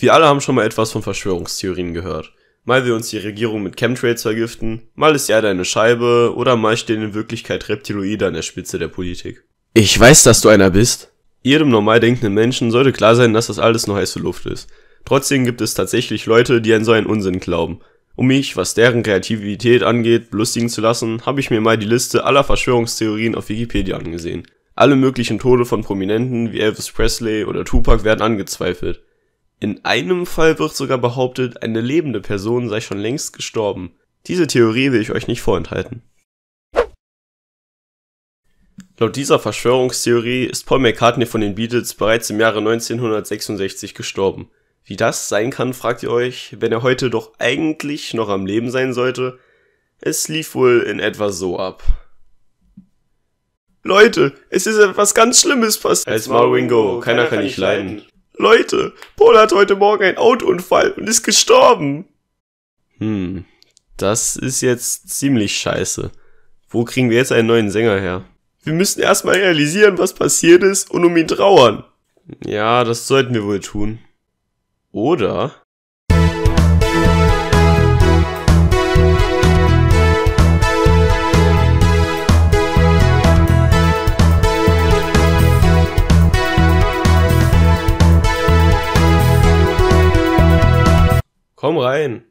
Wir alle haben schon mal etwas von Verschwörungstheorien gehört. Mal will uns die Regierung mit Chemtrails vergiften, mal ist die Erde eine Scheibe oder mal stehen in Wirklichkeit Reptiloide an der Spitze der Politik. Ich weiß, dass du einer bist. Jedem normal denkenden Menschen sollte klar sein, dass das alles nur heiße Luft ist. Trotzdem gibt es tatsächlich Leute, die an so einen Unsinn glauben. Um mich, was deren Kreativität angeht, belustigen zu lassen, habe ich mir mal die Liste aller Verschwörungstheorien auf Wikipedia angesehen. Alle möglichen Tode von Prominenten wie Elvis Presley oder Tupac werden angezweifelt. In einem Fall wird sogar behauptet, eine lebende Person sei schon längst gestorben. Diese Theorie will ich euch nicht vorenthalten. Laut dieser Verschwörungstheorie ist Paul McCartney von den Beatles bereits im Jahre 1966 gestorben. Wie das sein kann, fragt ihr euch, wenn er heute doch eigentlich noch am Leben sein sollte? Es lief wohl in etwa so ab. Leute, es ist etwas ganz Schlimmes passiert. Als Marwingo, keiner kann ich leiden. Leute, Paul hat heute Morgen einen Autounfall und ist gestorben. Hm, das ist jetzt ziemlich scheiße. Wo kriegen wir jetzt einen neuen Sänger her? Wir müssen erstmal realisieren, was passiert ist und um ihn trauern. Ja, das sollten wir wohl tun. Oder Komm rein.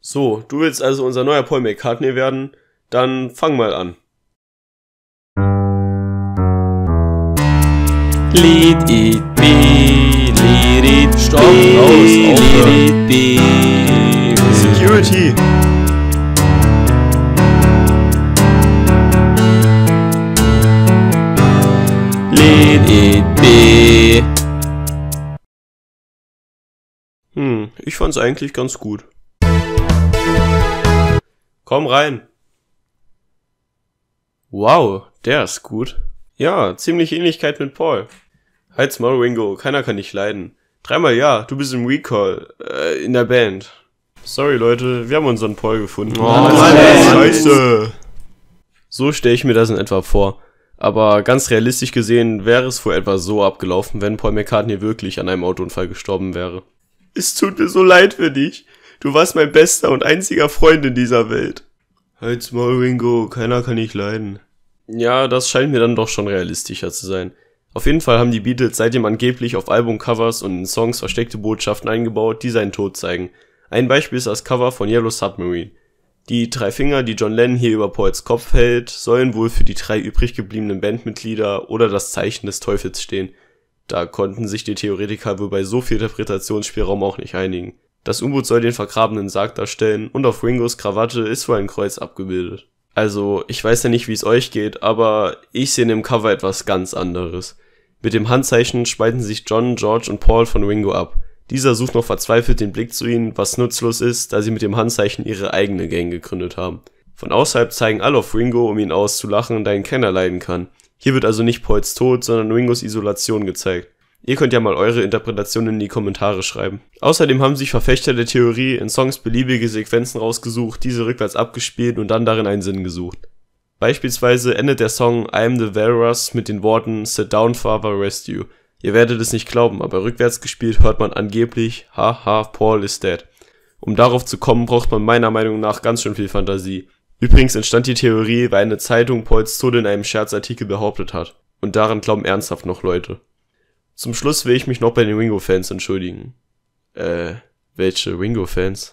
So, du willst also unser neuer Paul McCartney werden? Dann fang mal an. Lied it be, let it Stopp, be, raus, let it be. Security. Let it Ich fand's eigentlich ganz gut. Komm rein. Wow, der ist gut. Ja, ziemlich Ähnlichkeit mit Paul. Halt's mal, Ringo, keiner kann dich leiden. Dreimal ja, du bist im Recall, äh, in der Band. Sorry, Leute, wir haben unseren Paul gefunden. Oh, Mann, Scheiße! So stelle ich mir das in etwa vor. Aber ganz realistisch gesehen wäre es vor etwa so abgelaufen, wenn Paul McCartney wirklich an einem Autounfall gestorben wäre. Es tut mir so leid für dich. Du warst mein bester und einziger Freund in dieser Welt. Halt's Maul, Ringo. Keiner kann dich leiden. Ja, das scheint mir dann doch schon realistischer zu sein. Auf jeden Fall haben die Beatles seitdem angeblich auf Albumcovers und in Songs versteckte Botschaften eingebaut, die seinen Tod zeigen. Ein Beispiel ist das Cover von Yellow Submarine. Die drei Finger, die John Lennon hier über Pauls Kopf hält, sollen wohl für die drei übrig gebliebenen Bandmitglieder oder das Zeichen des Teufels stehen – da konnten sich die Theoretiker wohl bei so viel Interpretationsspielraum auch nicht einigen. Das U-Boot soll den vergrabenen Sarg darstellen und auf Ringos Krawatte ist wohl ein Kreuz abgebildet. Also, ich weiß ja nicht, wie es euch geht, aber ich sehe in dem Cover etwas ganz anderes. Mit dem Handzeichen spalten sich John, George und Paul von Ringo ab. Dieser sucht noch verzweifelt den Blick zu ihnen, was nutzlos ist, da sie mit dem Handzeichen ihre eigene Gang gegründet haben. Von außerhalb zeigen alle auf Ringo, um ihn auszulachen, da ihn keiner leiden kann. Hier wird also nicht Pauls Tod, sondern Ringos Isolation gezeigt. Ihr könnt ja mal eure Interpretation in die Kommentare schreiben. Außerdem haben sich Verfechter der Theorie in Songs beliebige Sequenzen rausgesucht, diese rückwärts abgespielt und dann darin einen Sinn gesucht. Beispielsweise endet der Song I'm the Valorous mit den Worten Sit down, Father, rest you. Ihr werdet es nicht glauben, aber rückwärts gespielt hört man angeblich Haha, Paul is dead. Um darauf zu kommen, braucht man meiner Meinung nach ganz schön viel Fantasie. Übrigens entstand die Theorie, weil eine Zeitung Pauls Tod in einem Scherzartikel behauptet hat. Und daran glauben ernsthaft noch Leute. Zum Schluss will ich mich noch bei den Ringo-Fans entschuldigen. Äh, welche Ringo-Fans?